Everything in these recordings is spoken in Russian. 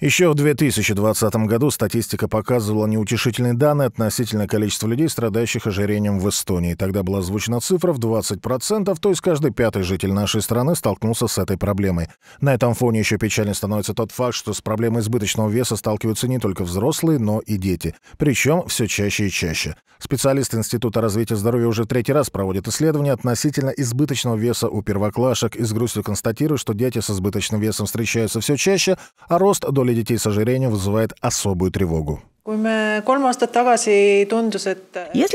Еще в 2020 году статистика показывала неутешительные данные относительно количества людей, страдающих ожирением в Эстонии. Тогда была озвучена цифра в 20%, то есть каждый пятый житель нашей страны столкнулся с этой проблемой. На этом фоне еще печальнее становится тот факт, что с проблемой избыточного веса сталкиваются не только взрослые, но и дети. Причем все чаще и чаще. Специалисты Института развития здоровья уже третий раз проводят исследования относительно избыточного веса у первоклашек и с грустью констатируют, что дети с избыточным весом встречаются все чаще, а рост доли детей с ожирением вызывает особую тревогу. Если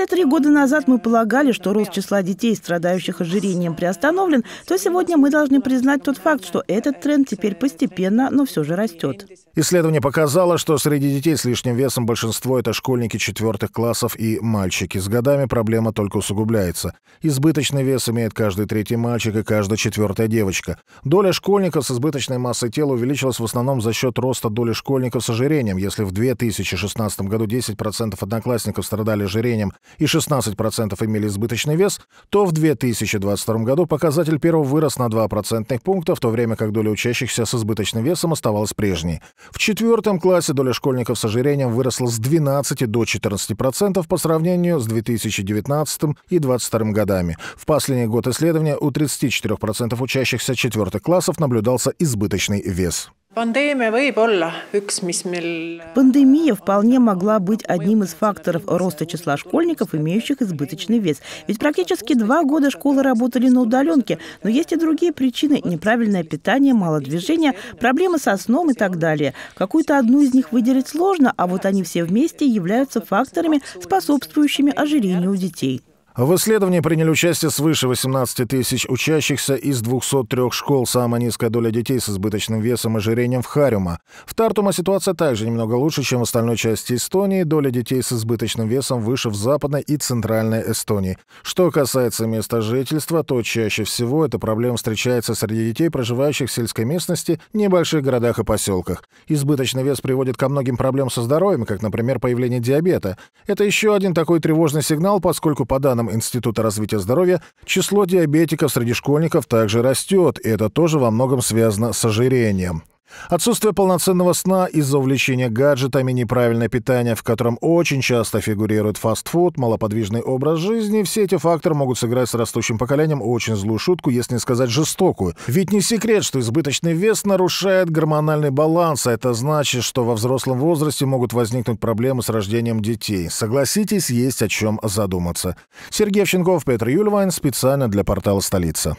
три года назад мы полагали, что рост числа детей, страдающих ожирением, приостановлен, то сегодня мы должны признать тот факт, что этот тренд теперь постепенно, но все же растет. Исследование показало, что среди детей с лишним весом большинство – это школьники четвертых классов и мальчики. С годами проблема только усугубляется. Избыточный вес имеет каждый третий мальчик и каждая четвертая девочка. Доля школьников с избыточной массой тела увеличилась в основном за счет роста доли школьников с ожирением. Если в 2016 2015 году 10% одноклассников страдали ожирением и 16% имели избыточный вес, то в 2022 году показатель первого вырос на 2 процентных пункта, в то время как доля учащихся с избыточным весом оставалась прежней. В четвертом классе доля школьников с ожирением выросла с 12 до 14% по сравнению с 2019 и 2022 годами. В последний год исследования у 34% учащихся четвертых классов наблюдался избыточный вес. Пандемия võib olla üks, mis Пандемия вполне могла быть одним из факторов роста числа школьников, имеющих избыточный вес. Ведь практически два года школы работали на удаленке, но есть и другие причины – неправильное питание, мало движения, проблемы со сном и так далее. Какую-то одну из них выделить сложно, а вот они все вместе являются факторами, способствующими ожирению у детей. В исследовании приняли участие свыше 18 тысяч учащихся из 203 школ. Самая низкая доля детей с избыточным весом и ожирением в Харюма. В Тартума ситуация также немного лучше, чем в остальной части Эстонии. Доля детей с избыточным весом выше в Западной и Центральной Эстонии. Что касается места жительства, то чаще всего эта проблема встречается среди детей, проживающих в сельской местности, небольших городах и поселках. Избыточный вес приводит ко многим проблемам со здоровьем, как, например, появление диабета. Это еще один такой тревожный сигнал, поскольку, по данным данным Института развития здоровья, число диабетиков среди школьников также растет, и это тоже во многом связано с ожирением. Отсутствие полноценного сна из-за увлечения гаджетами, неправильное питание, в котором очень часто фигурирует фастфуд, малоподвижный образ жизни – все эти факторы могут сыграть с растущим поколением очень злую шутку, если не сказать жестокую. Ведь не секрет, что избыточный вес нарушает гормональный баланс, а это значит, что во взрослом возрасте могут возникнуть проблемы с рождением детей. Согласитесь, есть о чем задуматься. Сергей Овченков, Петр Юльвайн, специально для портала «Столица».